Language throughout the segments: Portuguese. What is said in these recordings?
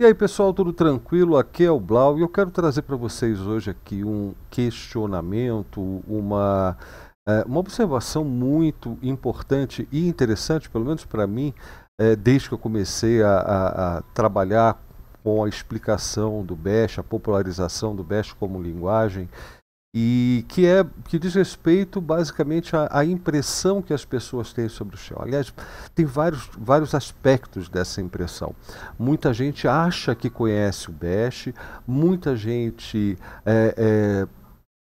E aí pessoal, tudo tranquilo? Aqui é o Blau e eu quero trazer para vocês hoje aqui um questionamento, uma, é, uma observação muito importante e interessante, pelo menos para mim, é, desde que eu comecei a, a, a, trabalhar com a explicação do Bash, a popularização do Bash como linguagem e que é que diz respeito basicamente à, à, impressão que as pessoas têm sobre o céu. Aliás, tem vários, vários aspectos dessa impressão. Muita gente acha que conhece o Best, muita gente é, é,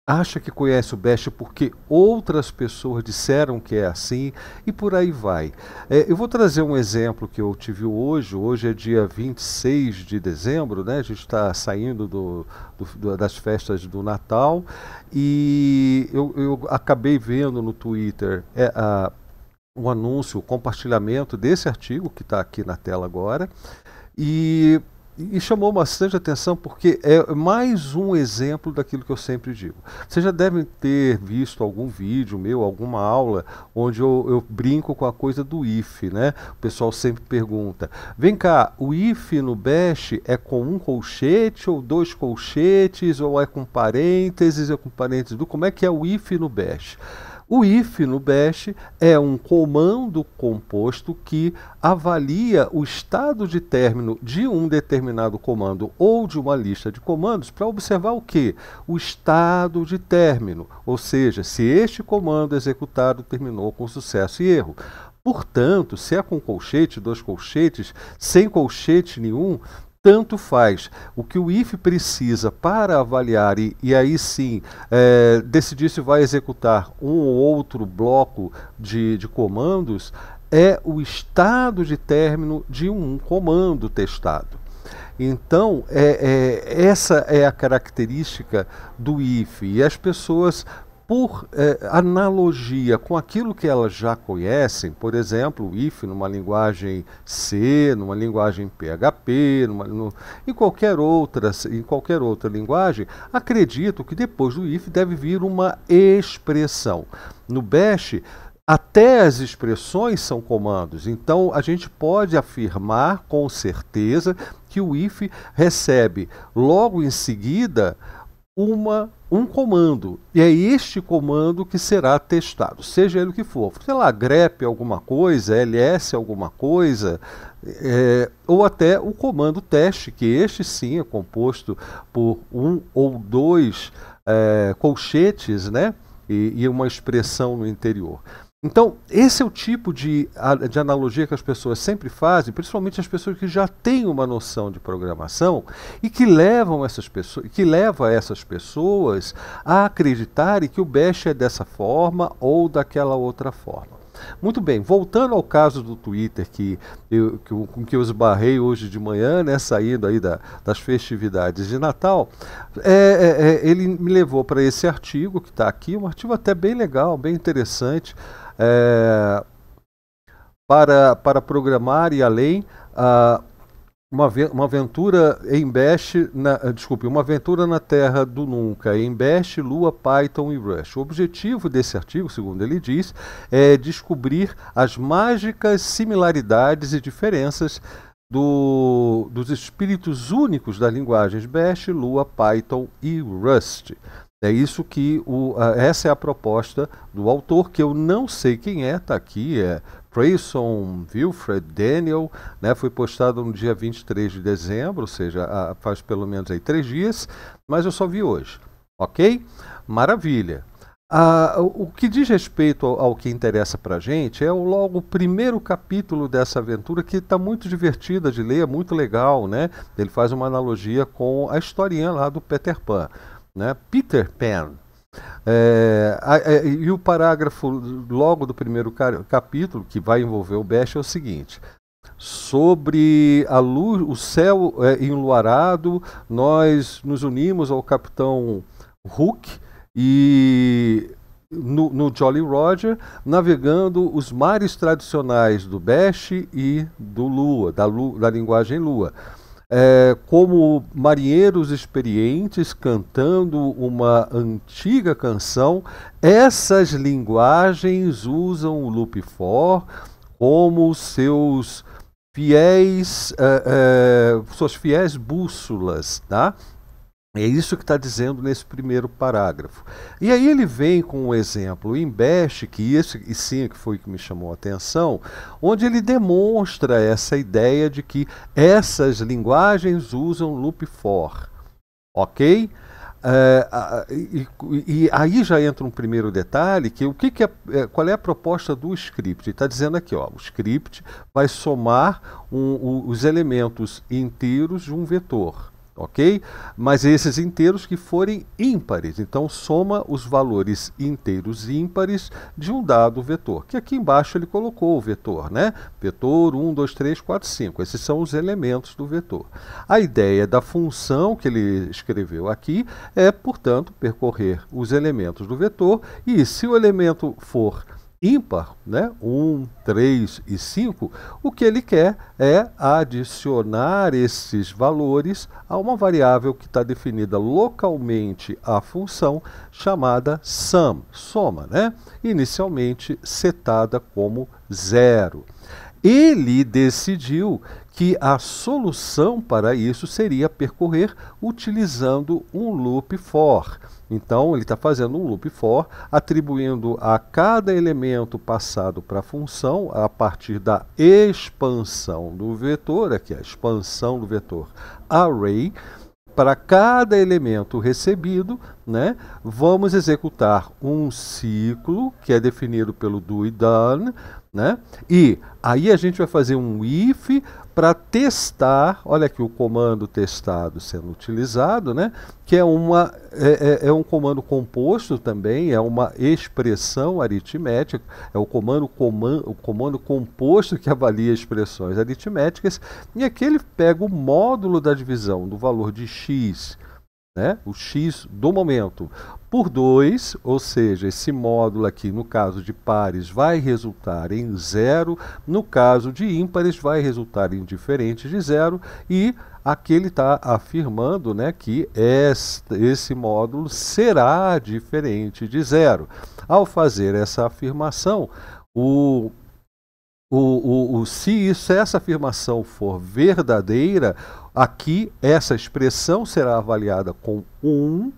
acha que conhece o Best porque outras pessoas disseram que é assim e por aí vai. É, eu vou trazer um exemplo que eu tive hoje, hoje é dia 26 de dezembro, né? a gente está saindo do, do, das festas do Natal e eu, eu acabei vendo no Twitter é, a, anúncio, o compartilhamento desse artigo que está aqui na tela agora e e chamou bastante atenção porque é mais um exemplo daquilo que eu sempre digo. Vocês já devem ter visto algum vídeo meu, alguma aula, onde eu, eu brinco com a coisa do if, né? O pessoal sempre pergunta: vem cá, o if no bash é com um colchete ou dois colchetes, ou é com parênteses, é com parênteses do. Como é que é o if no bash? O if no bash é um comando composto que avalia o estado de término de um determinado comando ou de uma lista de comandos para observar o que? O estado de término, ou seja, se este comando executado terminou com sucesso e erro. Portanto, se é com colchete, dois colchetes, sem colchete nenhum, tanto faz. O que o IFE precisa para avaliar e, e aí sim é, decidir se vai executar um ou outro bloco de, de comandos é o estado de término de um comando testado. Então, é, é, essa é a característica do IFE. E as pessoas por eh, analogia com aquilo que elas já conhecem, por exemplo, o if numa linguagem C, numa linguagem PHP, numa, no, em, qualquer outra, em qualquer outra linguagem, acredito que depois do if deve vir uma expressão. No Bash, até as expressões são comandos, então a gente pode afirmar com certeza que o if recebe logo em seguida uma um comando. E é este comando que será testado, seja ele o que for. Sei lá, grep alguma coisa, ls alguma coisa, é, ou até o comando teste, que este sim é composto por um ou dois é, colchetes né? e, e uma expressão no interior. Então, esse é o tipo de, de analogia que as pessoas sempre fazem, principalmente as pessoas que já têm uma noção de programação e que levam essas pessoas, que leva essas pessoas a acreditarem que o Bash é dessa forma ou daquela outra forma. Muito bem, voltando ao caso do Twitter que eu, que, com que eu esbarrei hoje de manhã, né, saindo aí da, das festividades de Natal, é, é, é ele me levou para esse artigo que está aqui, um artigo até bem legal, bem interessante, é, para, para programar e além, uh, uma, uma aventura em Bash, na, eh, desculpe, uma aventura na Terra do Nunca, em Bash, Lua, Python e Rush. O objetivo desse artigo, segundo ele diz, é descobrir as mágicas similaridades e diferenças do, dos espíritos únicos das linguagens Bash, Lua, Python e Rust. É isso que o, essa é a proposta do autor, que eu não sei quem é, está aqui, é Freyson Wilfred Daniel, né, foi postado no dia 23 de dezembro, ou seja, faz pelo menos aí três dias, mas eu só vi hoje. Ok? Maravilha. o, o que diz respeito ao, ao que interessa para a gente é o, logo o primeiro capítulo dessa aventura que está muito divertida de ler, é muito legal, né? Ele faz uma analogia com a historinha lá do Peter Pan né? Peter Pan. É, a, a, é, e o parágrafo logo do primeiro capítulo, que vai envolver o Best, é o seguinte: sobre a luz, o céu é, enluarado, nós nos unimos ao capitão Hook e no, no, Jolly Roger, navegando os mares tradicionais do Best e do Lua, da, Lua, da linguagem Lua é, como marinheiros experientes cantando uma antiga canção, essas linguagens usam o for como seus fiéis, é, é, suas fiéis bússolas, tá? É isso que está dizendo nesse primeiro parágrafo. E aí ele vem com um exemplo, o Invest, que esse e sim que foi que me chamou a atenção, onde ele demonstra essa ideia de que essas linguagens usam loop for. Ok? É, e, e, aí já entra um primeiro detalhe que o que, que é, é qual é a proposta do script? Está dizendo aqui, ó, o script vai somar um, um, os elementos inteiros de um vetor ok? Mas esses inteiros que forem ímpares, então soma os valores inteiros e ímpares de um dado vetor, que aqui embaixo ele colocou o vetor, né? Vetor 1, 2, 3, 4, 5, esses são os elementos do vetor. A ideia da função que ele escreveu aqui é, portanto, percorrer os elementos do vetor e se o elemento for ímpar, né? 1, 3 e 5, o que ele quer é adicionar esses valores a uma variável que está definida localmente a função chamada sum, soma, né? inicialmente setada como zero. Ele decidiu que a solução para isso seria percorrer utilizando um loop for. Então, ele está fazendo um loop for, atribuindo a cada elemento passado para a função, a partir da expansão do vetor, aqui a expansão do vetor array, para cada elemento recebido, né, vamos executar um ciclo que é definido pelo do e done, né? E aí a gente vai fazer um if para testar, olha aqui o comando testado sendo utilizado, né? que é, uma, é, é, é um comando composto também, é uma expressão aritmética, é o comando, o comando composto que avalia expressões aritméticas, e aqui ele pega o módulo da divisão do valor de x né, o x do momento, por 2, ou seja, esse módulo aqui no caso de pares vai resultar em zero, no caso de ímpares vai resultar em diferente de zero, e aqui ele está afirmando né, que esse módulo será diferente de zero. Ao fazer essa afirmação, o o, o, o, se isso, essa afirmação for verdadeira, Aqui, essa expressão será avaliada com 1,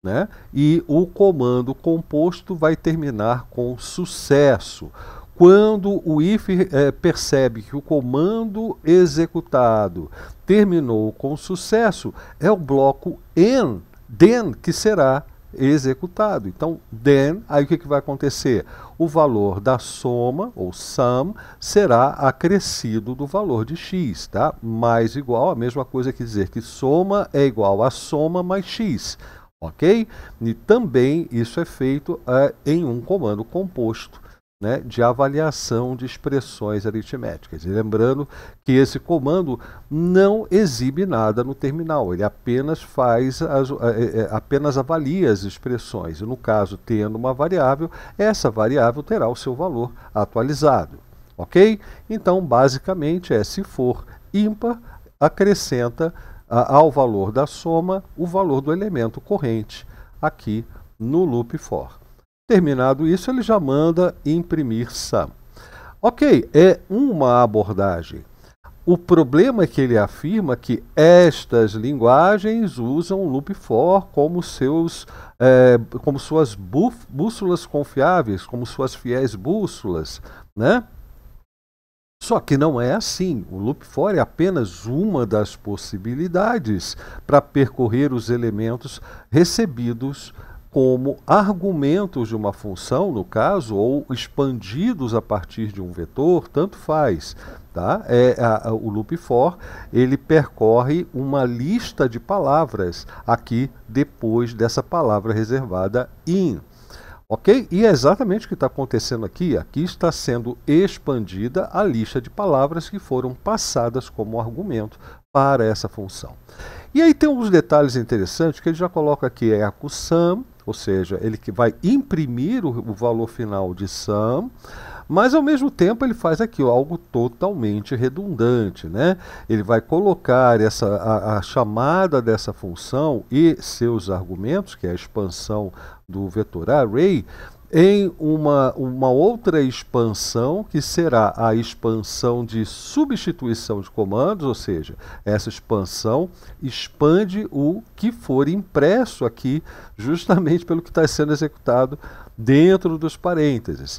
né? e o comando composto vai terminar com sucesso. Quando o if é, percebe que o comando executado terminou com sucesso, é o bloco and, then, que será executado. Então, then, aí o que, que vai acontecer? o valor da soma, ou sum, será acrescido do valor de x, tá? Mais igual, a mesma coisa que dizer que soma é igual a soma mais x, ok? E também isso é feito é, em um comando composto né, de avaliação de expressões aritméticas. E lembrando que esse comando não exibe nada no terminal, ele apenas faz as, eh, eh, eh, apenas avalia as expressões. E no caso, tendo uma variável, essa variável terá o seu valor atualizado. Ok? Então, basicamente é se for ímpar, acrescenta a, ao valor da soma o valor do elemento corrente aqui no loop for. Terminado isso, ele já manda imprimir SAM. Ok, é uma abordagem. O problema é que ele afirma que estas linguagens usam o loop for como, seus, é, como suas bússolas confiáveis, como suas fiéis bússolas, né? Só que não é assim. O loop for é apenas uma das possibilidades para percorrer os elementos recebidos como argumentos de uma função, no caso, ou expandidos a partir de um vetor, tanto faz. Tá? É, a, a, o loop for ele percorre uma lista de palavras aqui depois dessa palavra reservada in. Ok? E é exatamente o que está acontecendo aqui. Aqui está sendo expandida a lista de palavras que foram passadas como argumento para essa função. E aí tem uns detalhes interessantes que ele já coloca aqui: é a sum, ou seja, ele que vai imprimir o, o valor final de sum, mas ao mesmo tempo ele faz aqui algo totalmente redundante, né? Ele vai colocar essa a, a, chamada dessa função e seus argumentos, que é a expansão do vetor array, em uma, uma outra expansão, que será a expansão de substituição de comandos, ou seja, essa expansão expande o que for impresso aqui, justamente pelo que está sendo executado dentro dos parênteses.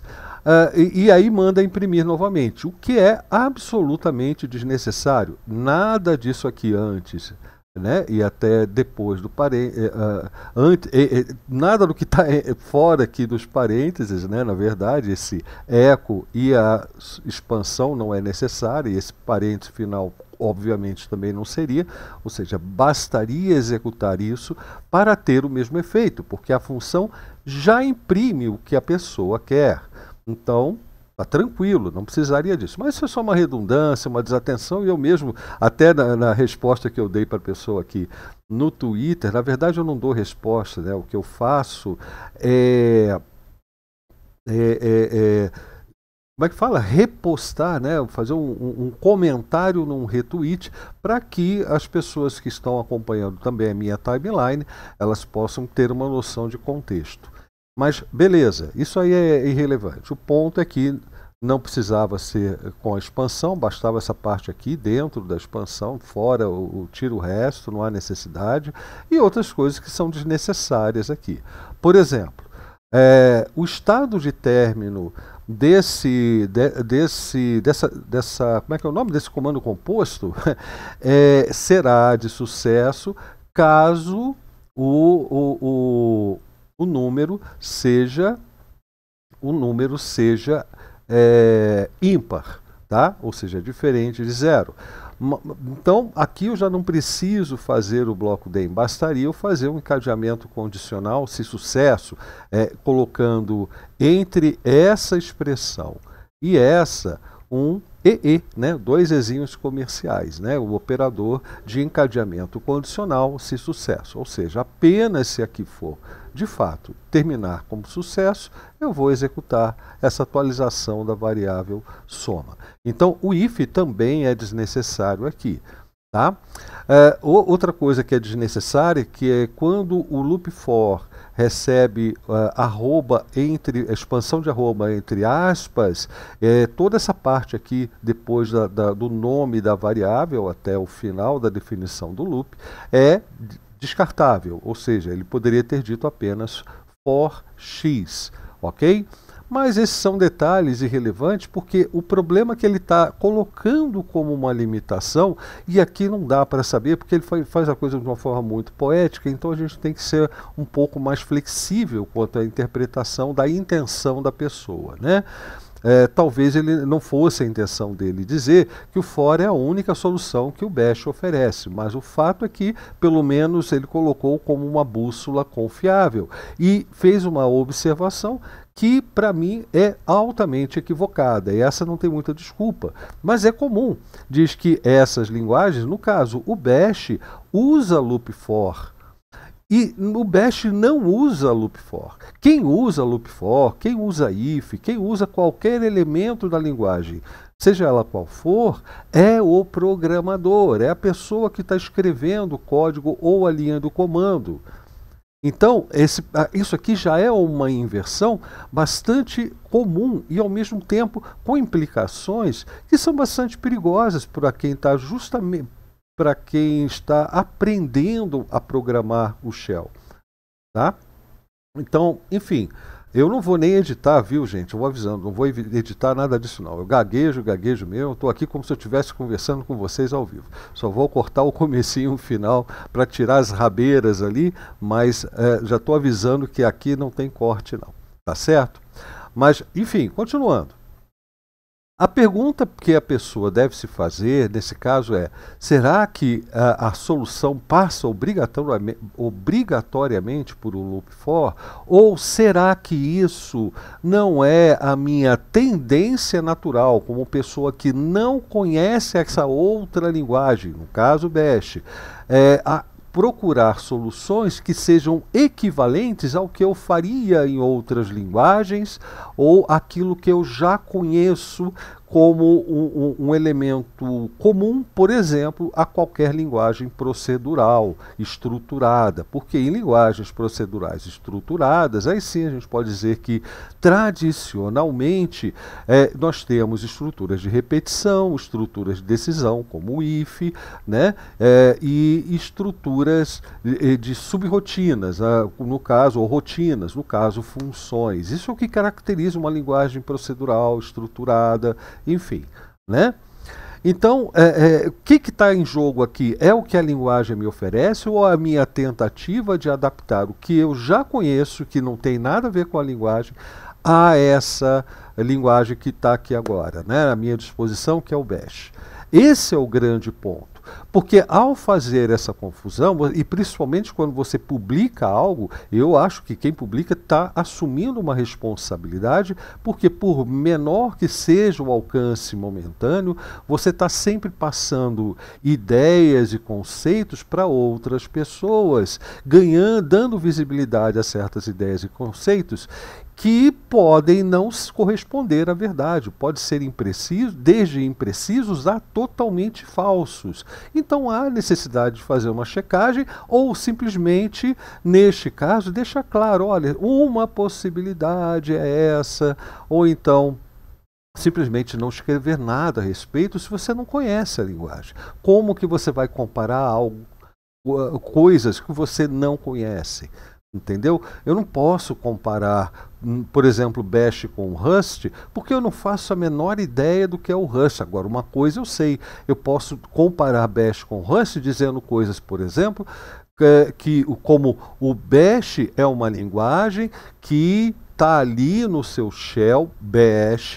Uh, e, e aí manda imprimir novamente, o que é absolutamente desnecessário. Nada disso aqui antes né? e até depois do parênteses. Eh, uh, ah, antes, e, eh, e, eh, nada do que está fora aqui dos parênteses, né? na verdade, esse eco e a expansão não é necessária, e esse parênteses final, obviamente, também não seria, ou seja, bastaria executar isso para ter o mesmo efeito, porque a função já imprime o que a pessoa quer. Então, Tá tranquilo, não precisaria disso. Mas isso é só uma redundância, uma desatenção, e eu mesmo, até na, na resposta que eu dei para a pessoa aqui no Twitter, na verdade eu não dou resposta, né? O que eu faço é, é, é, é como é que fala? Repostar, né? fazer um, um, um comentário num retweet para que as pessoas que estão acompanhando também a minha timeline, elas possam ter uma noção de contexto. Mas beleza, isso aí é irrelevante. O ponto é que não precisava ser com a expansão, bastava essa parte aqui dentro da expansão, fora o, o tira o resto, não há necessidade, e outras coisas que são desnecessárias aqui. Por exemplo, é, o estado de término desse, de, desse, dessa, dessa, como é que é o nome desse comando composto, é, será de sucesso caso o, o o número seja o número seja é, ímpar, tá? ou seja, é diferente de zero. Então, aqui eu já não preciso fazer o bloco DEM, bastaria eu fazer um encadeamento condicional, se sucesso, é, colocando entre essa expressão e essa um EE, né, dois Ezinhos comerciais, né, o operador de encadeamento condicional se sucesso. Ou seja, apenas se aqui for de fato terminar como sucesso, eu vou executar essa atualização da variável soma. Então, o if também é desnecessário aqui. Tá? É, outra coisa que é desnecessária que é quando o loop for recebe uh, arroba entre expansão de arroba entre aspas, é, toda essa parte aqui depois da, da, do nome da variável até o final da definição do loop é descartável, ou seja, ele poderia ter dito apenas for x, ok? Mas esses são detalhes irrelevantes porque o problema é que ele está colocando como uma limitação, e aqui não dá para saber, porque ele faz a coisa de uma forma muito poética, então a gente tem que ser um pouco mais flexível quanto à interpretação da intenção da pessoa. Né? É, talvez ele não fosse a intenção dele dizer que o fora é a única solução que o Bash oferece, mas o fato é que, pelo menos, ele colocou como uma bússola confiável e fez uma observação que para mim é altamente equivocada. E essa não tem muita desculpa, mas é comum. Diz que essas linguagens, no caso, o Bash usa loop for. E o Bash não usa loop for. Quem usa loop for, quem usa if, quem usa qualquer elemento da linguagem, seja ela qual for, é o programador, é a pessoa que está escrevendo o código ou a linha do comando. Então, esse, ah, isso aqui já é uma inversão bastante comum e, ao mesmo tempo, com implicações que são bastante perigosas para quem está justamente para quem está aprendendo a programar o shell. Tá? Então, enfim, eu não vou nem editar, viu, gente? Eu vou avisando, não vou editar nada disso não. Eu gaguejo, gaguejo mesmo, estou aqui como se eu estivesse conversando com vocês ao vivo. Só vou cortar o comecinho o final para tirar as rabeiras ali, mas é, já estou avisando que aqui não tem corte não, tá certo? Mas, enfim, continuando. A pergunta que a pessoa deve se fazer nesse caso é: será que a, a solução passa obrigatoriamente, obrigatoriamente por um loop for? Ou será que isso não é a minha tendência natural, como pessoa que não conhece essa outra linguagem, no caso Bash? É, a, procurar soluções que sejam equivalentes ao que eu faria em outras linguagens ou aquilo que eu já conheço como um, um, um, elemento comum, por exemplo, a qualquer linguagem procedural estruturada. Porque em linguagens procedurais estruturadas, aí sim a gente pode dizer que, tradicionalmente, é, nós temos estruturas de repetição, estruturas de decisão, como o IF, né? É, e estruturas de, eh, eh, de subrotinas, ah, no caso, ou rotinas, no caso, funções. Isso é o que caracteriza uma linguagem procedural estruturada enfim, né? Então, é, é, o que está em jogo aqui? É o que a linguagem me oferece ou a minha tentativa de adaptar o que eu já conheço, que não tem nada a ver com a linguagem, a essa linguagem que está aqui agora, né? à minha disposição, que é o Bash. Esse é o grande ponto. Porque ao fazer essa confusão, e principalmente quando você publica algo, eu acho que quem publica está assumindo uma responsabilidade, porque por menor que seja o alcance momentâneo, você está sempre passando ideias e conceitos para outras pessoas, ganhando, dando visibilidade a certas ideias e conceitos que podem não corresponder à verdade, pode ser impreciso, desde imprecisos a totalmente falsos. Então há necessidade de fazer uma checagem ou simplesmente, neste caso, deixar claro, olha, uma possibilidade é essa, ou então simplesmente não escrever nada a respeito se você não conhece a linguagem. Como que você vai comparar algo coisas que você não conhece? Entendeu? Eu não posso comparar, hum, por exemplo, Bash com Rust, porque eu não faço a menor ideia do que é o Rust. Agora, uma coisa eu sei, eu posso comparar Bash com Rust dizendo coisas, por exemplo, que, como o Bash é uma linguagem que está ali no seu shell Bash,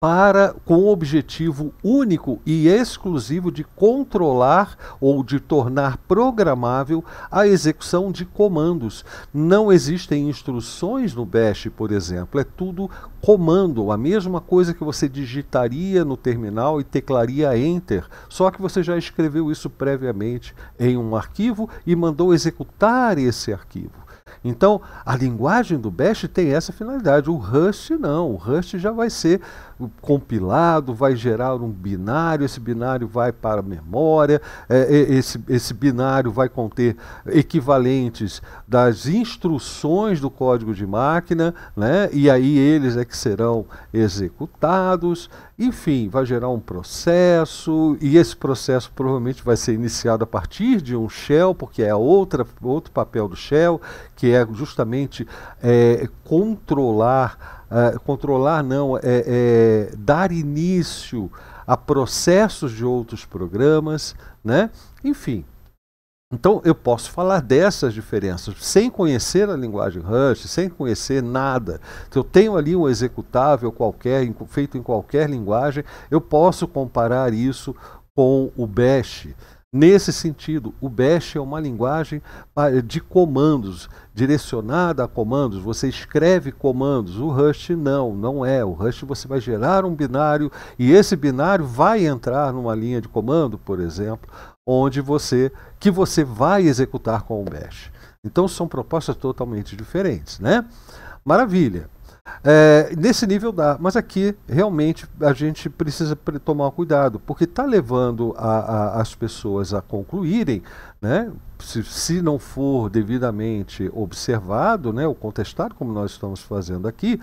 para com o objetivo único e exclusivo de controlar ou de tornar programável a execução de comandos. Não existem instruções no Bash, por exemplo, é tudo comando, a mesma coisa que você digitaria no terminal e teclaria enter, só que você já escreveu isso previamente em um arquivo e mandou executar esse arquivo. Então, a linguagem do Bash tem essa finalidade. O Rust não. O Rust já vai ser compilado vai gerar um binário, esse binário vai para a memória, é, é, esse, esse binário vai conter equivalentes das instruções do código de máquina, né? e aí eles é que serão executados, enfim, vai gerar um processo, e esse processo provavelmente vai ser iniciado a partir de um shell, porque é outra, outro papel do shell, que é justamente é, controlar ah, controlar não, é, é, dar início a processos de outros programas, né? Enfim. Então eu posso falar dessas diferenças sem conhecer a linguagem Rust, sem conhecer nada. Se eu tenho ali um executável qualquer, feito em qualquer linguagem, eu posso comparar isso com o Bash. Nesse sentido, o Bash é uma linguagem de comandos, direcionada a comandos. Você escreve comandos. O Rust não, não é. O Rust você vai gerar um binário e esse binário vai entrar numa linha de comando, por exemplo, onde você que você vai executar com o Bash. Então são propostas totalmente diferentes, né? Maravilha. É, nesse nível dá, mas aqui realmente a gente precisa tomar cuidado, porque está levando a, a, as pessoas a concluírem, né, se, se, não for devidamente observado né, ou contestado, como nós estamos fazendo aqui,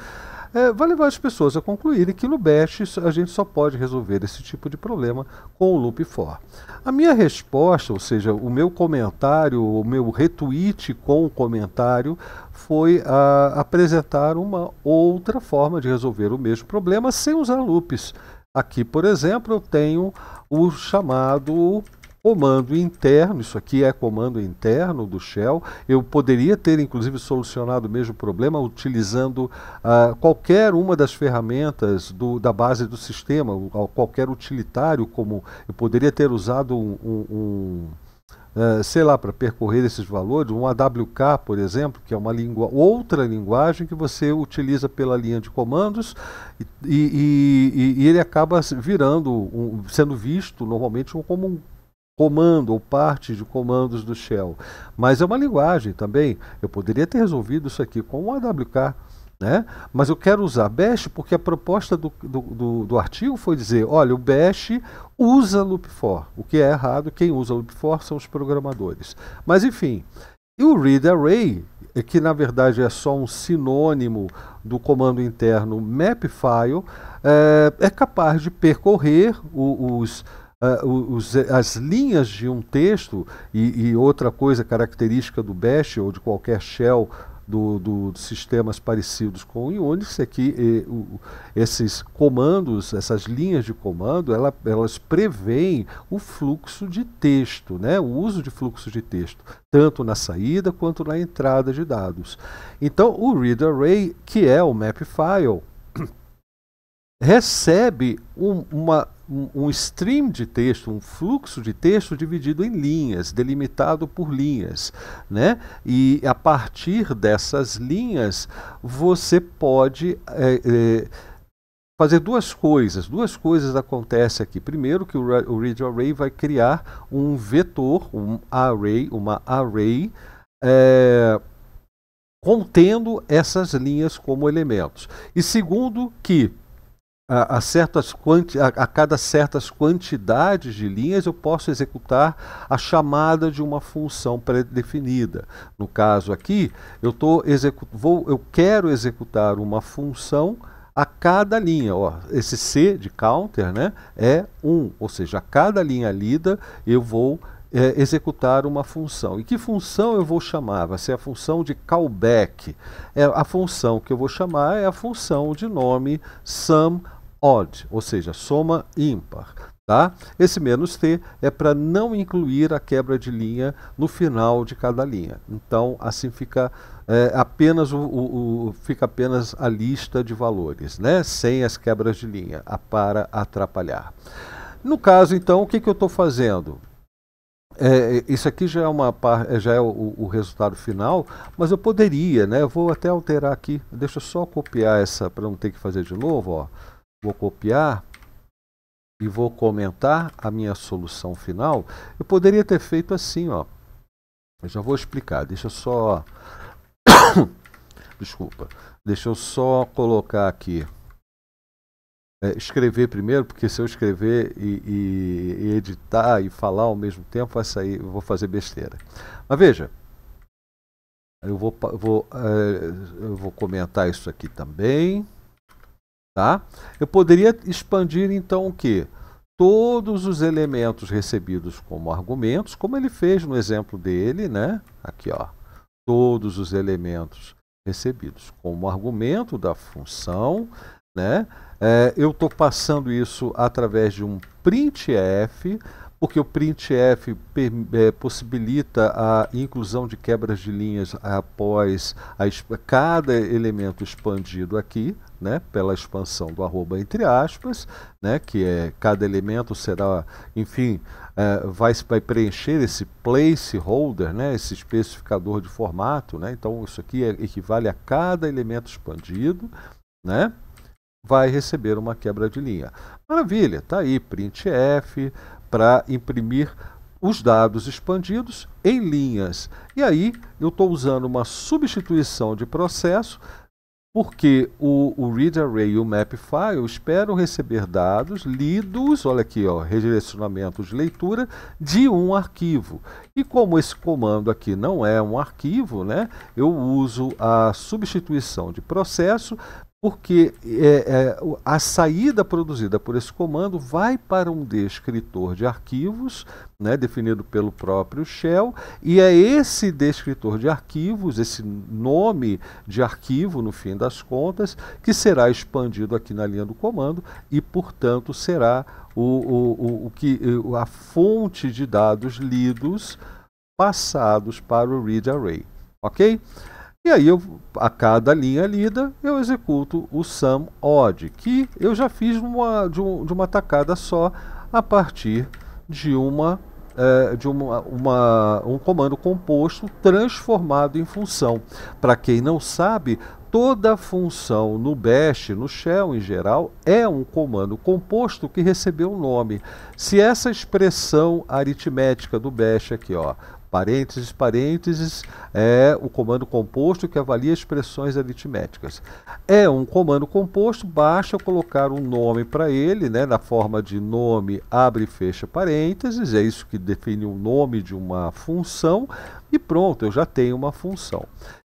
é, vai levar as pessoas a concluírem que no BEST a gente só pode resolver esse tipo de problema com o loop for. A minha resposta, ou seja, o meu comentário, o meu retweet com o comentário, foi a, apresentar uma outra forma de resolver o mesmo problema sem usar loops. Aqui, por exemplo, eu tenho o chamado comando interno, isso aqui é comando interno do shell. Eu poderia ter, inclusive, solucionado o mesmo problema utilizando uh, qualquer uma das ferramentas do, da base do sistema, qualquer utilitário, como eu poderia ter usado um, um, um ah, sei lá, para percorrer esses valores, um AWK, por exemplo, que é uma outra linguagem que você utiliza pela linha de comandos e, e, e, e ele acaba virando, um, sendo visto normalmente como um comando ou parte de comandos do shell. Mas é uma linguagem também. Eu poderia ter resolvido isso aqui com um AWK né? Mas eu quero usar Bash porque a proposta do, do, do, do artigo foi dizer: olha, o Bash usa loop for. O que é errado, quem usa loop for são os programadores. Mas enfim. E o read array, é que na verdade é só um sinônimo do comando interno mapfile, é, eh, é capaz de percorrer eh, os, as linhas de um texto e, e outra coisa característica do Bash ou de qualquer shell do, do, sistemas parecidos com o Unix é que e, eh, o, esses comandos, essas linhas de comando, ela, elas preveem o fluxo de texto, né? o uso de fluxo de texto, tanto na saída quanto na entrada de dados. Então, o read array, que é o map file, recebe um, uma, um stream de texto, um fluxo de texto dividido em linhas, delimitado por linhas, né? E a partir dessas linhas você pode é, é, fazer duas coisas. Duas coisas acontecem aqui. Primeiro que o, o read array vai criar um vetor, um array, uma array. É, contendo essas linhas como elementos. E segundo que a, a, certas quanti, a, a, cada certas quantidades de linhas eu posso executar a chamada de uma função pré-definida. No caso aqui, eu, tô vou, eu quero executar uma função a cada linha. Ó, esse C de counter né, é 1, um, ou seja, a cada linha lida eu vou é, executar uma função. E que função eu vou chamar? Vai ser a função de callback. É, a função que eu vou chamar é a função de nome sum odd, ou seja, soma ímpar. Tá? Esse menos t é para não incluir a quebra de linha no final de cada linha. Então, assim fica é, apenas o, o, o, fica apenas a lista de valores, né? sem as quebras de linha, a para atrapalhar. No caso, então, o que, que eu estou fazendo? É, isso aqui já é, uma, é, já é o, o, resultado final, mas eu poderia, né? Eu vou até alterar aqui. Deixa eu só copiar essa para não ter que fazer de novo. Ó. Vou copiar e vou comentar a minha solução final. Eu poderia ter feito assim, ó. Eu já vou explicar. Deixa eu só Desculpa. Deixa eu só colocar aqui. É, escrever primeiro, porque se eu escrever e, e, e, editar e falar ao mesmo tempo, vai sair, eu vou fazer besteira. Mas veja, eu vou, vou, é, eu vou comentar isso aqui também. Tá? Eu poderia expandir então o que? Todos os elementos recebidos como argumentos, como ele fez no exemplo dele, né? Aqui, ó. Todos os elementos recebidos como argumento da função, né? É, eu estou passando isso através de um printf, porque o printf é, possibilita a inclusão de quebras de linhas após a, cada elemento expandido aqui né, pela expansão do arroba entre aspas, né, que é cada elemento será, enfim, é, vai, vai preencher esse placeholder, né, esse especificador de formato, né, então isso aqui é, equivale a cada elemento expandido, né, vai receber uma quebra de linha. Maravilha, tá aí printf para imprimir os dados expandidos em linhas. E aí eu estou usando uma substituição de processo porque o, o read array e o map file esperam receber dados lidos, olha aqui, ó, redirecionamento de leitura de um arquivo. E como esse comando aqui não é um arquivo, né, eu uso a substituição de processo porque é, é, a saída produzida por esse comando vai para um descritor de arquivos, né, definido pelo próprio Shell, e é esse descritor de arquivos, esse nome de arquivo, no fim das contas, que será expandido aqui na linha do comando e, portanto, será o, o, o que, a fonte de dados lidos passados para o read array. Ok? E aí, eu, a cada linha lida, eu executo o sum odd, que eu já fiz uma, de, um, de, uma tacada só a partir de, uma, é, de uma, uma, um comando composto transformado em função. Para quem não sabe, toda função no Bash, no Shell em geral, é um comando composto que recebeu um nome. Se essa expressão aritmética do Bash aqui, ó, Parênteses, parênteses é o comando composto que avalia expressões aritméticas. É um comando composto, basta colocar um nome para ele, né, na forma de nome, abre e fecha parênteses, é isso que define o nome de uma função, e pronto, eu já tenho uma função.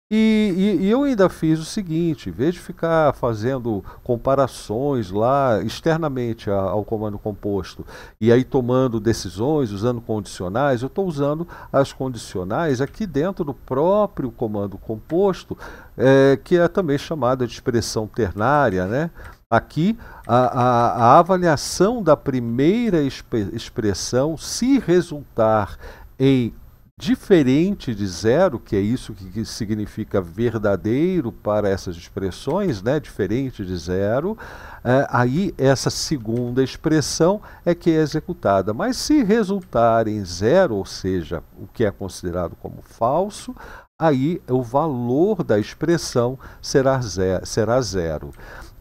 E, e, e, eu ainda fiz o seguinte, em vez de ficar fazendo comparações lá externamente a, ao comando composto e aí tomando decisões, usando condicionais, eu estou usando as condicionais aqui dentro do próprio comando composto, é, que é também chamada de expressão ternária, né? Aqui, a, a, a avaliação da primeira exp expressão, se resultar em diferente de zero, que é isso que significa verdadeiro para essas expressões, né? diferente de zero, é, aí essa segunda expressão é que é executada. Mas se resultar em zero, ou seja, o que é considerado como falso, aí o valor da expressão será zero. Será zero.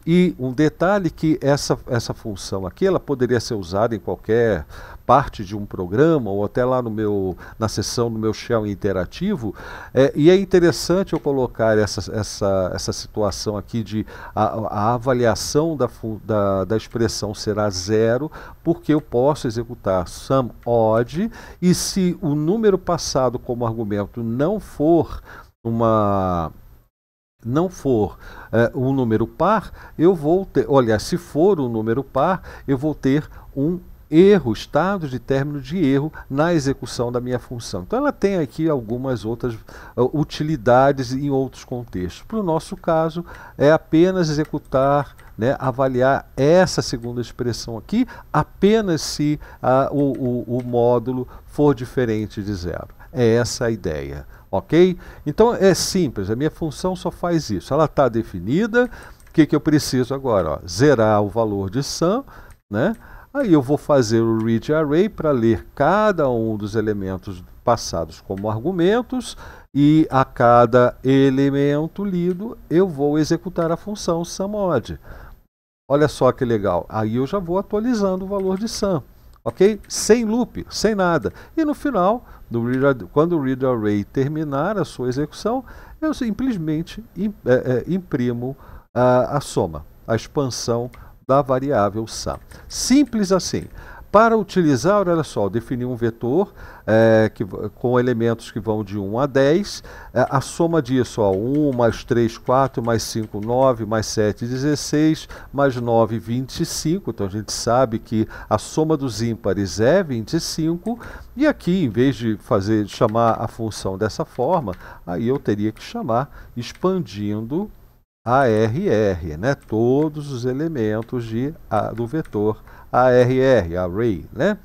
E um detalhe que essa, essa função aqui, ela poderia ser usada em qualquer parte de um programa ou até lá no meu, na sessão do meu Shell interativo. É, e é interessante eu colocar essa, essa, essa situação aqui de a, a avaliação da, da, da, expressão será zero, porque eu posso executar some odd e se o número passado como argumento não for uma não for uh, eh, um número par, eu vou ter, olha, se for um número par, eu vou ter um erro, estado de término de erro na execução da minha função. Então ela tem aqui algumas outras uh, utilidades em outros contextos. Para o nosso caso, é apenas executar, né, avaliar essa segunda expressão aqui, apenas se uh, o, o, o módulo for diferente de zero. É essa a ideia. Ok? Então é simples, a minha função só faz isso. Ela está definida. O que, que eu preciso agora? Ó? Zerar o valor de sum, né? Aí eu vou fazer o read array para ler cada um dos elementos passados como argumentos e a cada elemento lido eu vou executar a função sumOd. Olha só que legal. Aí eu já vou atualizando o valor de sum, ok? Sem loop, sem nada. E no final do reader, quando o read array terminar a sua execução, eu simplesmente é, é, imprimo a, a soma, a expansão da variável sum. Simples assim. Para utilizar, olha só, definir um vetor é, que, com elementos que vão de 1 a 10, é, eh, a soma disso, ó, 1 mais 3, 4, mais 5, 9, mais 7, 16, mais 9, 25. Então a gente sabe que a soma dos ímpares é 25. E aqui, em vez de fazer chamar a função dessa forma, aí eu teria que chamar expandindo a RR, né? todos os elementos de, a, do vetor ARR, Array, né?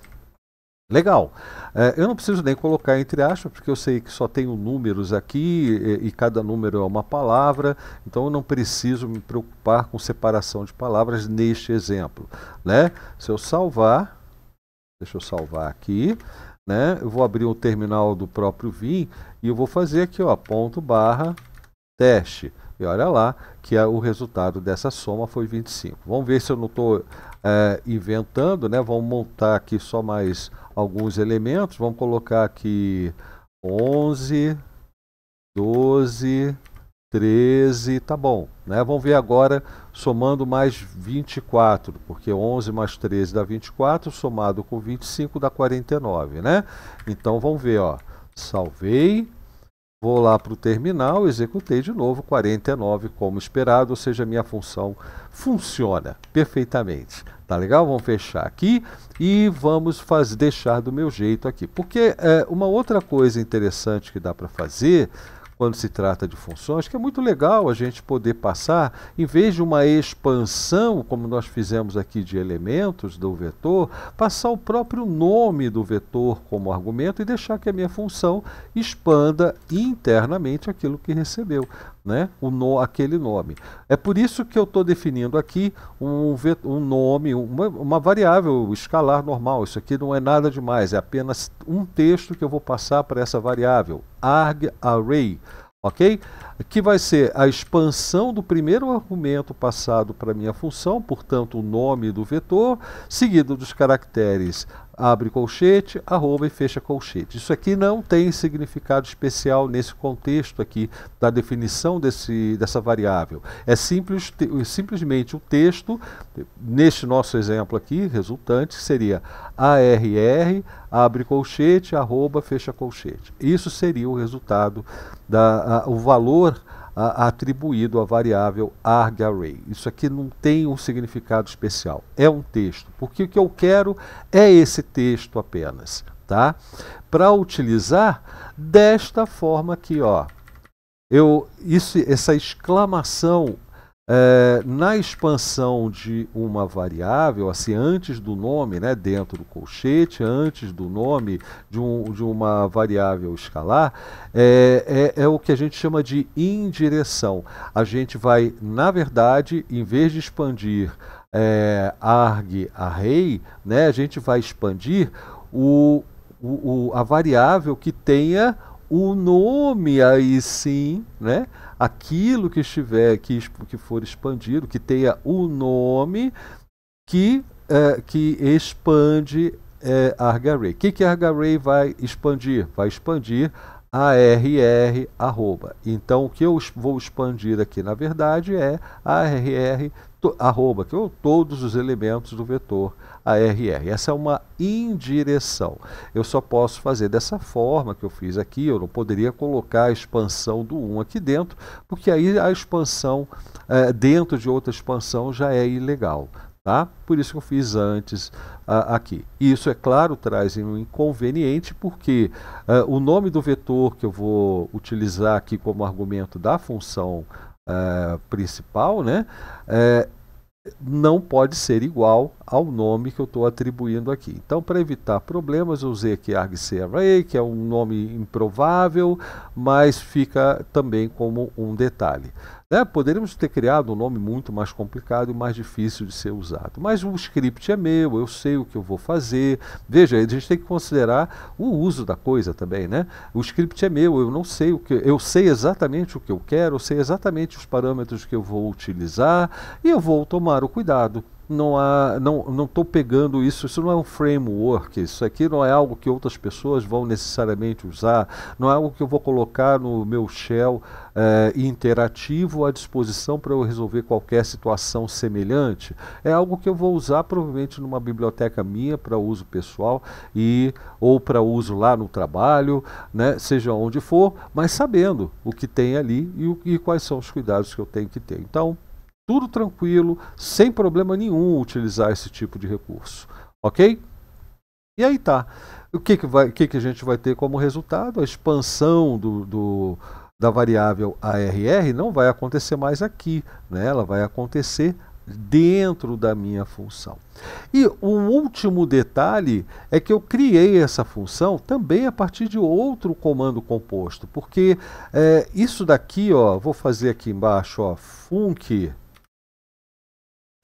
Legal. É, eu não preciso nem colocar entre aspas, porque eu sei que só tenho números aqui e, e, cada número é uma palavra, então eu não preciso me preocupar com separação de palavras neste exemplo. Né? Se eu salvar, deixa eu salvar aqui, né? eu vou abrir o terminal do próprio Vim e eu vou fazer aqui, ó, ponto barra teste. E olha lá que a, o resultado dessa soma foi 25. Vamos ver se eu não estou é, inventando, né? Vamos montar aqui só mais alguns elementos. Vamos colocar aqui 11, 12, 13, tá bom. Né? Vamos ver agora somando mais 24, porque 11 mais 13 dá 24, somado com 25 dá 49, né? Então vamos ver, ó. Salvei, Vou lá para o terminal, executei de novo 49 como esperado, ou seja, minha função funciona perfeitamente. Tá legal? Vamos fechar aqui e vamos faz, deixar do meu jeito aqui. Porque é, uma outra coisa interessante que dá para fazer quando se trata de funções, que é muito legal a gente poder passar, em vez de uma expansão, como nós fizemos aqui de elementos do vetor, passar o próprio nome do vetor como argumento e deixar que a minha função expanda internamente aquilo que recebeu né, o no, aquele nome. É por isso que eu estou definindo aqui um, um nome, uma, uma, variável escalar normal. Isso aqui não é nada demais, é apenas um texto que eu vou passar para essa variável, arg array, ok? Que vai ser a expansão do primeiro argumento passado para minha função, portanto o nome do vetor, seguido dos caracteres abre colchete, arroba e fecha colchete. Isso aqui não tem significado especial nesse contexto aqui da definição desse, dessa variável. É simples, simplesmente o texto, neste nosso exemplo aqui, resultante, seria ARR, abre colchete, arroba, fecha colchete. Isso seria o resultado, da, a, o valor a, atribuído à variável argarray. array Isso aqui não tem um significado especial, é um texto, porque o que eu quero é esse texto apenas, tá? Para utilizar desta forma aqui, ó. Eu, isso, essa exclamação é, na expansão de uma variável, assim, antes do nome, né, dentro do colchete, antes do nome de, um, de uma variável escalar, é, é, é, o que a gente chama de indireção. A gente vai, na verdade, em vez de expandir é, arg, array, né, a gente vai expandir o, o, o, a variável que tenha o nome aí sim, né? aquilo que estiver, que, que for expandido, que tenha o um nome que, é, que expande é, Argarray. O que, que Argarray vai expandir? Vai expandir ARR arroba. Então o que eu vou expandir aqui na verdade é a rr arroba, que é todos os elementos do vetor a RR. Essa é uma indireção. Eu só posso fazer dessa forma que eu fiz aqui, eu não poderia colocar a expansão do 1 aqui dentro, porque aí a expansão é, dentro de outra expansão já é ilegal. Tá? Por isso que eu fiz antes uh, aqui. isso, é claro, traz um inconveniente, porque uh, o nome do vetor que eu vou utilizar aqui como argumento da função uh, principal, né, é, não pode ser igual ao nome que eu estou atribuindo aqui. Então, para evitar problemas, eu usei aqui array, que é um nome improvável, mas fica também como um detalhe. É, poderíamos ter criado um nome muito mais complicado e mais difícil de ser usado. Mas o script é meu, eu sei o que eu vou fazer. Veja, a gente tem que considerar o uso da coisa também, né? O script é meu, eu não sei o que, eu sei exatamente o que eu quero, eu sei exatamente os parâmetros que eu vou utilizar e eu vou tomar o cuidado não há, não, não estou pegando isso. Isso não é um framework. Isso aqui não é algo que outras pessoas vão necessariamente usar. Não é algo que eu vou colocar no meu shell é, interativo à disposição para eu resolver qualquer situação semelhante. É algo que eu vou usar provavelmente numa biblioteca minha para uso pessoal e ou para uso lá no trabalho, né, seja onde for, mas sabendo o que tem ali e, e quais são os cuidados que eu tenho que ter. Então, tudo tranquilo, sem problema nenhum utilizar esse tipo de recurso, ok? E aí tá. O que, que, vai, que, que a gente vai ter como resultado? A expansão do, do, da variável ARR não vai acontecer mais aqui, né? ela vai acontecer dentro da minha função. E um último detalhe é que eu criei essa função também a partir de outro comando composto, porque é, isso daqui, ó, vou fazer aqui embaixo, ó, func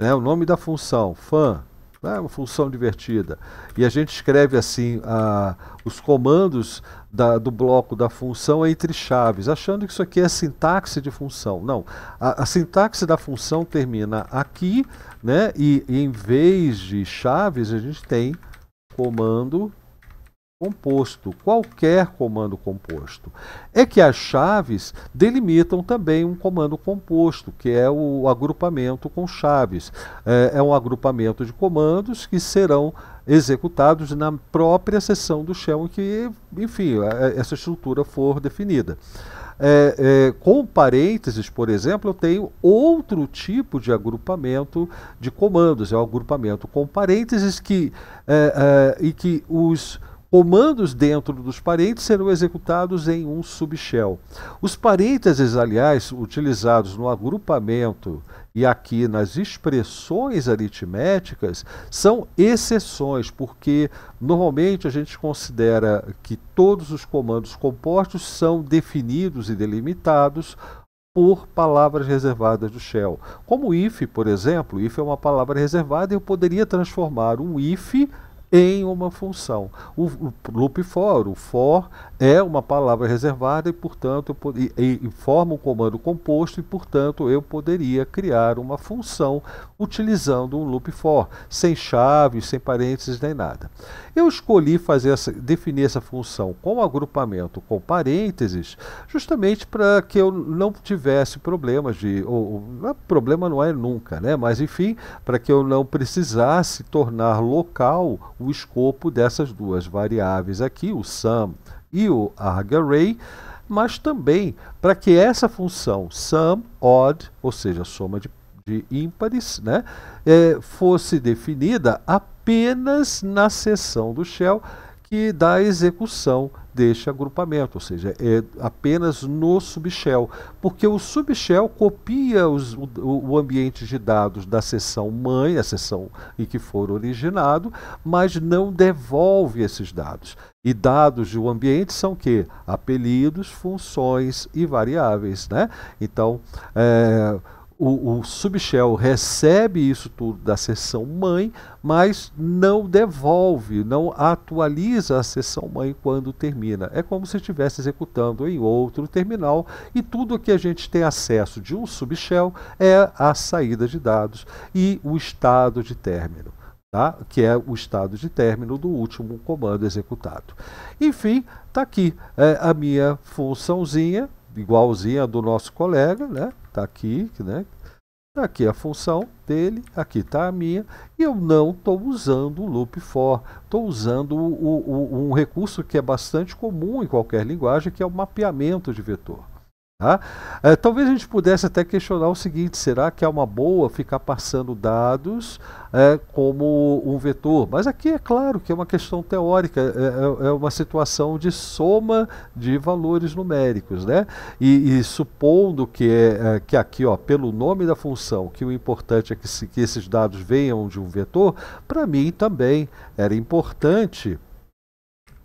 né? O nome da função, fan, né? uma função divertida. E a gente escreve assim a, os comandos da, do bloco da função é entre chaves, achando que isso aqui é sintaxe de função. Não, a, a sintaxe da função termina aqui, né? E, e em vez de chaves, a gente tem comando composto, qualquer comando composto. É que as chaves delimitam também um comando composto, que é o agrupamento com chaves. É, é um agrupamento de comandos que serão executados na própria seção do shell em que, enfim, é, é, essa estrutura for definida. É, é, com parênteses, por exemplo, eu tenho outro tipo de agrupamento de comandos, é o agrupamento com parênteses que, e que os Comandos dentro dos parênteses serão executados em um subshell. Os parênteses, aliás, utilizados no agrupamento e aqui nas expressões aritméticas, são exceções, porque normalmente a gente considera que todos os comandos compostos são definidos e delimitados por palavras reservadas do shell. Como if, por exemplo, if é uma palavra reservada, eu poderia transformar um if em uma função. O, o loop for, o for, é uma palavra reservada e, portanto, eu, e, e forma um comando composto e, portanto, eu poderia criar uma função utilizando um loop for, sem chaves, sem parênteses nem nada. Eu escolhi fazer essa, definir essa função com agrupamento com parênteses, justamente para que eu não tivesse problemas de, ou, ou, problema não é nunca, né? Mas enfim, para que eu não precisasse tornar local o escopo dessas duas variáveis aqui, o sum e o array, mas também para que essa função sum, odd, ou seja, soma de, de ímpares, né, é, fosse definida apenas na seção do shell que dá execução deste agrupamento, ou seja, é apenas no subshell, porque o subshell copia os, o, o, ambiente de dados da sessão mãe, a sessão em que for originado, mas não devolve esses dados. E dados do ambiente são que apelidos, funções e variáveis, né? Então, é, o, o subshell recebe isso tudo da sessão mãe, mas não devolve, não atualiza a sessão mãe quando termina. É como se estivesse executando em outro terminal e tudo que a gente tem acesso de um subshell é a saída de dados e o estado de término. Tá? que é o estado de término do último comando executado. Enfim, está aqui é, a minha funçãozinha igualzinha do nosso colega, né? Tá aqui, né? Tá aqui a função dele, aqui está a minha, e eu não estou usando o loop for, estou usando o, o, um recurso que é bastante comum em qualquer linguagem, que é o mapeamento de vetor. Tá? É, talvez a gente pudesse até questionar o seguinte: será que é uma boa ficar passando dados é, como um vetor? Mas aqui é claro que é uma questão teórica, é, é, é uma situação de soma de valores numéricos. Né? E, e supondo que, eh, que aqui, ó, pelo nome da função, que o importante é que, se, que esses dados venham de um vetor, para mim também era importante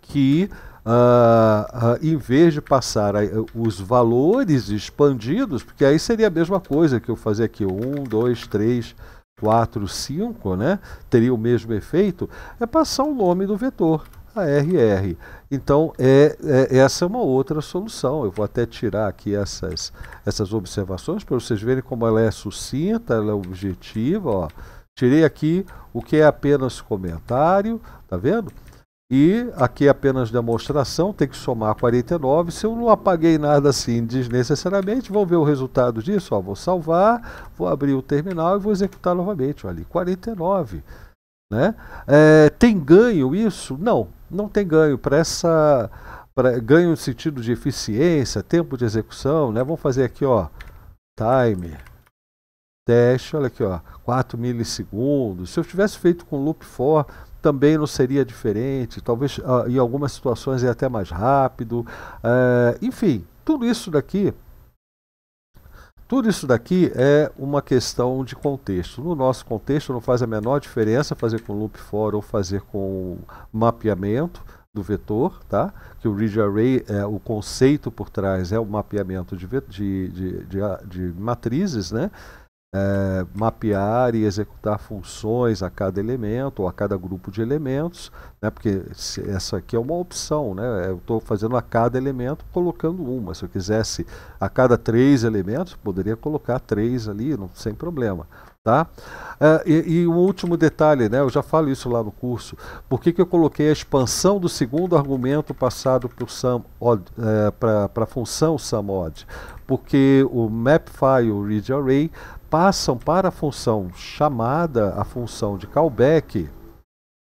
que Uh, uh, em vez de passar a, eh, os valores expandidos, porque aí seria a mesma coisa que eu fazer aqui, 1, 2, 3, 4, 5, né? teria o mesmo efeito, é passar o nome do vetor, a RR. Então, é, é, essa é uma outra solução. Eu vou até tirar aqui essas, essas observações para vocês verem como ela é sucinta, ela é objetiva. Ó. Tirei aqui o que é apenas comentário, tá vendo? E aqui é apenas demonstração, tem que somar 49. Se eu não apaguei nada assim desnecessariamente, vou ver o resultado disso. Ó, vou salvar, vou abrir o terminal e vou executar novamente. Olha ali, 49. Né? É, tem ganho isso? Não, não tem ganho. Para essa. Pra, ganho no sentido de eficiência, tempo de execução. Né? Vamos fazer aqui, ó. Time. Teste, olha aqui, ó. 4 milissegundos. Se eu tivesse feito com loop for, também não seria diferente, talvez ah, em algumas situações é até mais rápido. Eh, enfim, tudo isso daqui. Tudo isso daqui é uma questão de contexto. No nosso contexto não faz a menor diferença fazer com loop for ou fazer com mapeamento do vetor, tá? Que o read array, é, o conceito por trás é o mapeamento de, de, de, de, de matrizes, né? é, mapear e executar funções a cada elemento ou a cada grupo de elementos, né, porque essa aqui é uma opção, né, eu estou fazendo a cada elemento colocando uma. Se eu quisesse a cada três elementos, poderia colocar três ali, não, sem problema. Tá? É, e, e, um último detalhe, né? eu já falo isso lá no curso, por que, que eu coloquei a expansão do segundo argumento passado para uh, a função SumOdd? Porque o map file read array passam para a função chamada a função de callback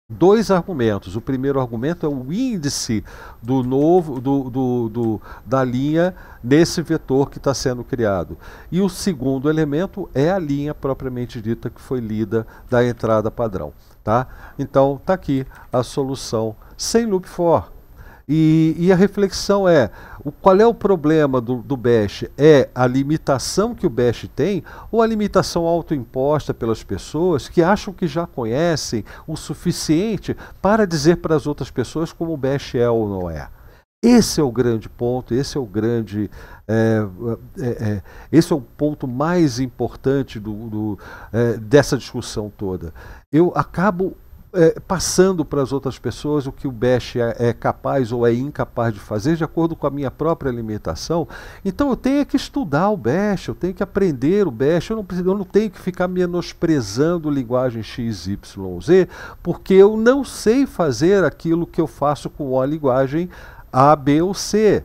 dois argumentos. O primeiro argumento é o índice do novo do, do, do da linha nesse vetor que está sendo criado. E o segundo elemento é a linha propriamente dita que foi lida da entrada padrão. Tá? Então está aqui a solução sem loop for. E, e, a reflexão é: o, qual é o problema do, do Bash? É a limitação que o Bash tem ou a limitação autoimposta pelas pessoas que acham que já conhecem o suficiente para dizer para as outras pessoas como o Bash é ou não é? Esse é o grande ponto, esse é o grande. É, é, é, esse é o ponto mais importante do, do é, dessa discussão toda. Eu acabo é, passando para as outras pessoas o que o Bash é, é, capaz ou é incapaz de fazer de acordo com a minha própria limitação. Então eu tenho que estudar o Bash, eu tenho que aprender o Bash, eu não, eu não tenho que ficar menosprezando linguagem X, Y, Z, porque eu não sei fazer aquilo que eu faço com a linguagem A, B ou C.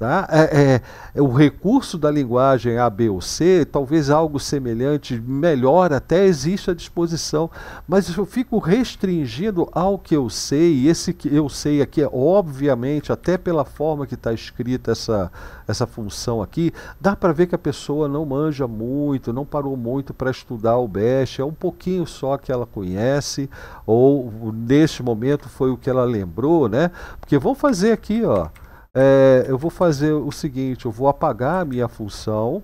Tá? É, é, o recurso da linguagem A, B ou C, talvez algo semelhante, melhor até existe à disposição, mas eu fico restringido ao que eu sei, e esse que eu sei aqui é obviamente, até pela forma que está escrita essa, essa função aqui, dá para ver que a pessoa não manja muito, não parou muito para estudar o BEST, é um pouquinho só que ela conhece, ou neste momento foi o que ela lembrou, né? Porque vamos fazer aqui, ó. É, eu vou fazer o seguinte, eu vou apagar a minha função.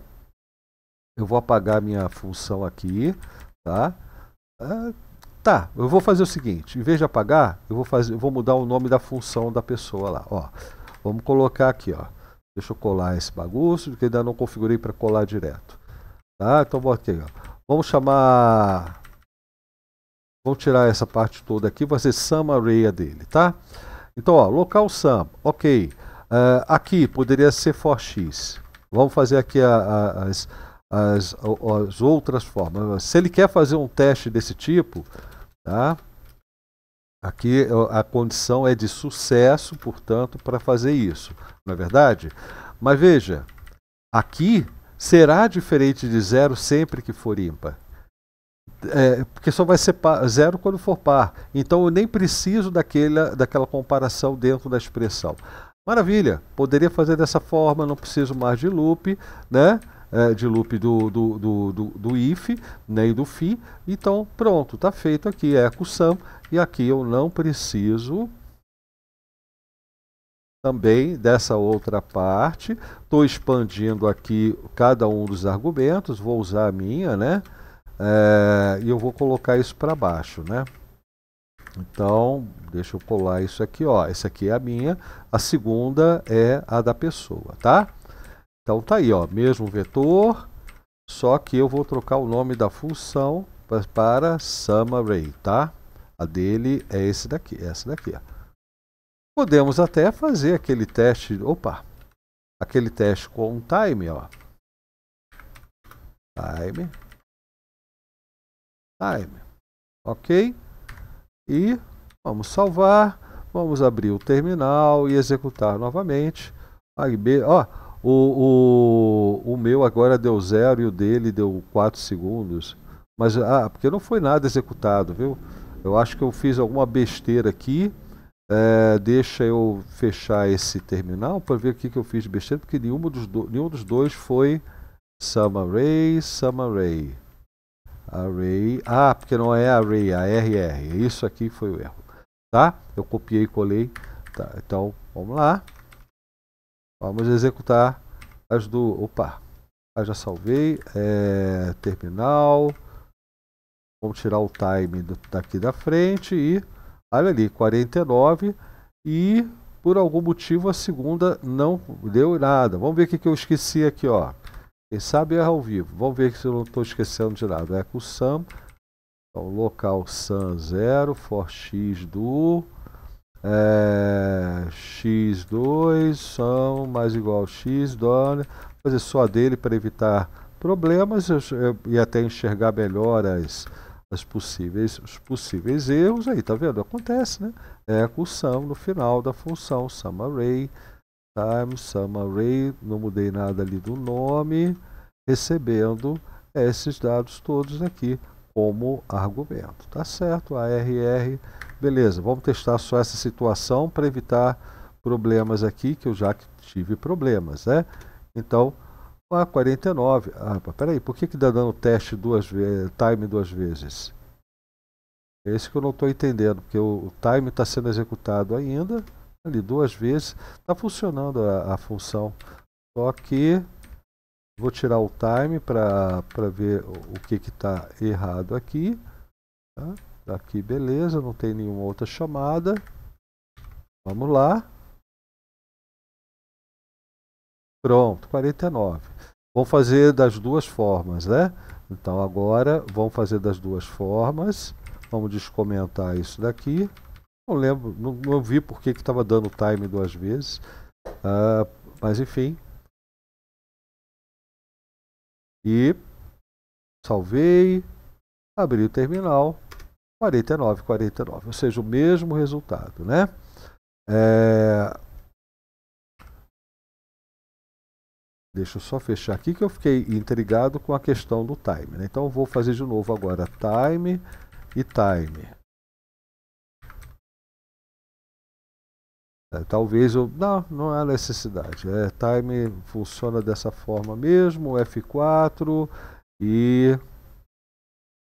Eu vou apagar a minha função aqui, tá? Ah, tá, eu vou fazer o seguinte, em vez de apagar, eu vou, fazer, eu vou mudar o nome da função da pessoa lá, ó. Vamos colocar aqui, ó. Deixa eu colar esse bagulho, porque ainda não configurei para colar direto. Tá? Então vou aqui, ó. Vamos chamar... Vamos tirar essa parte toda aqui, vai ser sum array dele, tá? Então, ó, local sum, ok. Uh, aqui poderia ser for x. Vamos fazer aqui a, a, as, as, as, outras formas. Se ele quer fazer um teste desse tipo, tá? aqui a condição é de sucesso, portanto, para fazer isso. Não é verdade? Mas veja, aqui será diferente de zero sempre que for ímpar. É, porque só vai ser par, zero quando for par. Então eu nem preciso daquela, daquela comparação dentro da expressão. Maravilha, poderia fazer dessa forma, não preciso mais de loop, né? É, de loop do, do, do, do, do if né, e do fi. Então, pronto, está feito aqui, a é sum. E aqui eu não preciso também dessa outra parte. Estou expandindo aqui cada um dos argumentos, vou usar a minha, né? É, e eu vou colocar isso para baixo, né? Então, deixa eu colar isso aqui, ó. Essa aqui é a minha, a segunda é a da pessoa, tá? Então tá aí, ó, mesmo vetor, só que eu vou trocar o nome da função para summary, tá? A dele é esse daqui, é essa daqui, ó. Podemos até fazer aquele teste, opa, aquele teste com time, ó. Time. Time. Ok? E vamos salvar, vamos abrir o terminal e executar novamente. Aí, ó, o, o, o meu agora deu zero e o dele deu 4 segundos. Mas, ah, porque não foi nada executado, viu? Eu acho que eu fiz alguma besteira aqui. É, deixa eu fechar esse terminal para ver o que, que eu fiz de besteira, porque nenhum dos, do, nenhum dos dois foi samurai samurai Summer Array. Ah, porque não é array, a RR. É Isso aqui foi o erro. Tá? Eu copiei e colei. Tá, então, vamos lá. Vamos executar as do... Opa! Ah, já salvei. É, terminal. Vamos tirar o time do, daqui da frente e... Olha ali, 49. E por algum motivo a segunda não deu nada. Vamos ver o que, que eu esqueci aqui, ó. Quem sabe é ao vivo. Vamos ver se eu não estou esquecendo de nada. É com o SAM. Então, local SAM 0, for x do é, x2 são mais igual x dólar. Fazer só dele para evitar problemas e até enxergar melhor as, as possíveis, os possíveis erros. Aí, tá vendo? Acontece, né? É com o Sam no final da função, Sam array. Time array não mudei nada ali do nome, recebendo esses dados todos aqui como argumento. Tá certo, ARR, beleza. Vamos testar só essa situação para evitar problemas aqui, que eu já tive problemas, né? Então, a 49, ah, peraí, por que que dá dando teste duas vezes, time duas vezes? É isso que eu não estou entendendo, porque o time está sendo executado ainda, ali duas vezes, está funcionando a, a, função. Só que vou tirar o time para ver o que está errado aqui. Tá? tá? Aqui beleza, não tem nenhuma outra chamada. Vamos lá. Pronto, 49. Vamos fazer das duas formas, né? Então agora vamos fazer das duas formas. Vamos descomentar isso daqui. Não lembro, não, não vi por que estava dando time duas vezes. Uh, mas enfim. E salvei, abri o terminal, 49, 49. Ou seja, o mesmo resultado, né? É... Deixa eu só fechar aqui que eu fiquei intrigado com a questão do time. Né? Então vou fazer de novo agora time e time. É, talvez eu. Não, não há é necessidade. É, time funciona dessa forma mesmo, F4 e,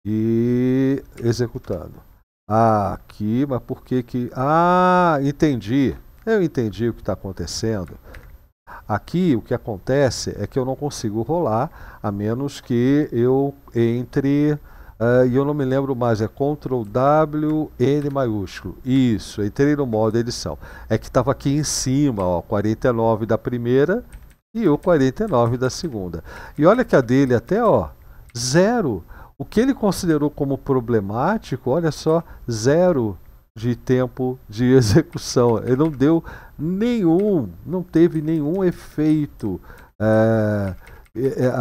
e executando. Ah, aqui, mas por que que. Ah, entendi. Eu entendi o que está acontecendo. Aqui o que acontece é que eu não consigo rolar a menos que eu entre ah, e eu não me lembro mais, é Ctrl W, N maiúsculo. Isso, entrei no modo edição. É que estava aqui em cima, ó, 49 da primeira e o 49 da segunda. E olha que a dele até, ó, zero. O que ele considerou como problemático, olha só, zero de tempo de execução. Ele não deu nenhum, não teve nenhum efeito. Eh, é, é,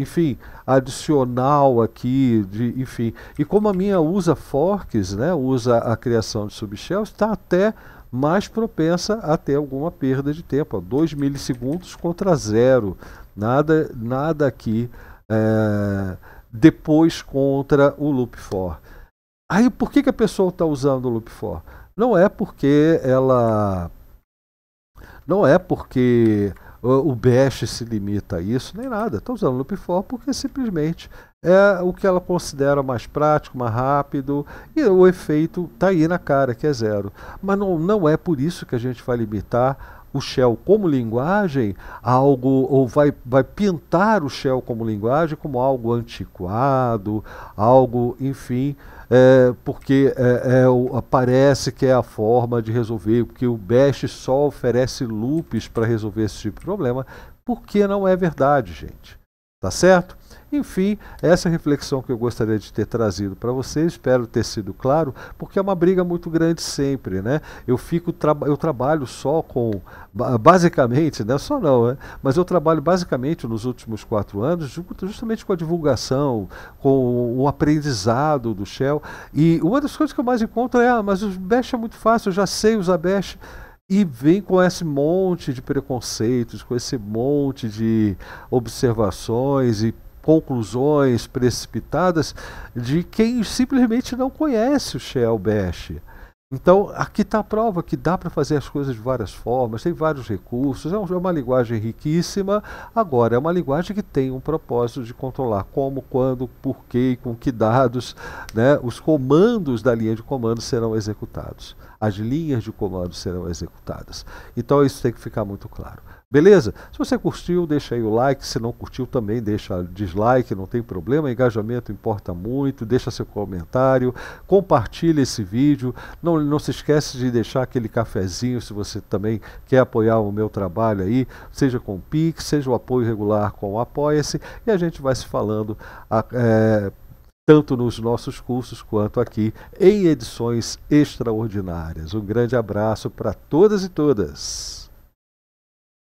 enfim, adicional aqui, de, enfim. E como a minha usa forks, né, usa a criação de subshells, está até mais propensa a ter alguma perda de tempo. 2 milissegundos contra zero. Nada, nada aqui é, depois contra o loop for. Aí por que, que a pessoa está usando o loop for? Não é porque ela. Não é porque o Bash se limita a isso, nem nada. Está usando o loop for porque simplesmente é o que ela considera mais prático, mais rápido, e o efeito está aí na cara, que é zero. Mas não, não é por isso que a gente vai limitar o shell como linguagem algo ou vai, vai pintar o shell como linguagem como algo antiquado, algo, enfim, é, porque é, é, parece que é a forma de resolver, porque o Best só oferece loops para resolver esse tipo de problema, porque não é verdade, gente. Tá certo? Enfim, essa reflexão que eu gostaria de ter trazido para vocês, espero ter sido claro, porque é uma briga muito grande sempre, né? Eu fico eu trabalho só com basicamente, né? Só não, né? mas eu trabalho basicamente nos últimos quatro anos justamente com a divulgação, com o aprendizado do Shell. E uma das coisas que eu mais encontro é, ah, mas o Bash é muito fácil, eu já sei usar Bash e vem com esse monte de preconceitos, com esse monte de observações e conclusões precipitadas de quem simplesmente não conhece o Shell Bash. Então, aqui está a prova que dá para fazer as coisas de várias formas, tem vários recursos, é, é uma linguagem riquíssima. Agora, é uma linguagem que tem um propósito de controlar como, quando, porquê, com que dados né, os comandos da linha de comando serão executados, as linhas de comando serão executadas. Então, isso tem que ficar muito claro. Beleza? Se você curtiu, deixa aí o like. Se não curtiu, também deixa dislike, não tem problema. Engajamento importa muito. Deixa seu comentário, compartilha esse vídeo. Não, não se esquece de deixar aquele cafezinho se você também quer apoiar o meu trabalho aí, seja com o Pix, seja o apoio regular com o Apoia-se. E a gente vai se falando. É, tanto nos nossos cursos quanto aqui em edições extraordinárias. Um grande abraço para todas e todas.